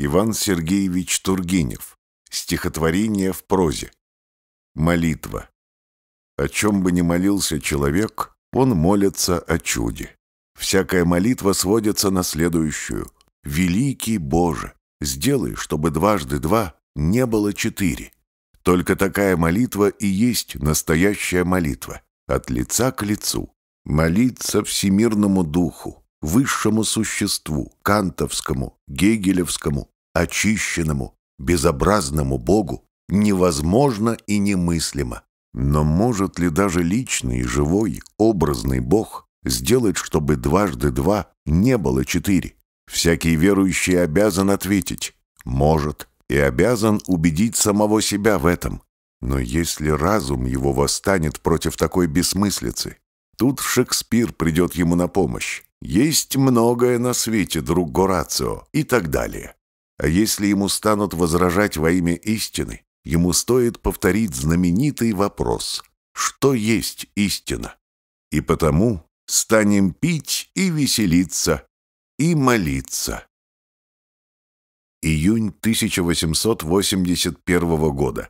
Иван Сергеевич Тургенев. Стихотворение в прозе. Молитва. О чем бы ни молился человек, он молится о чуде. Всякая молитва сводится на следующую. «Великий Боже, сделай, чтобы дважды два не было четыре». Только такая молитва и есть настоящая молитва. От лица к лицу. Молиться всемирному духу, высшему существу, кантовскому, гегелевскому, очищенному, безобразному Богу, невозможно и немыслимо. Но может ли даже личный, живой, образный Бог сделать, чтобы дважды два не было четыре? Всякий верующий обязан ответить «может» и обязан убедить самого себя в этом. Но если разум его восстанет против такой бессмыслицы, тут Шекспир придет ему на помощь. Есть многое на свете, друг Горацио, и так далее. А если ему станут возражать во имя истины, ему стоит повторить знаменитый вопрос «Что есть истина?» И потому станем пить и веселиться, и молиться. Июнь 1881 года.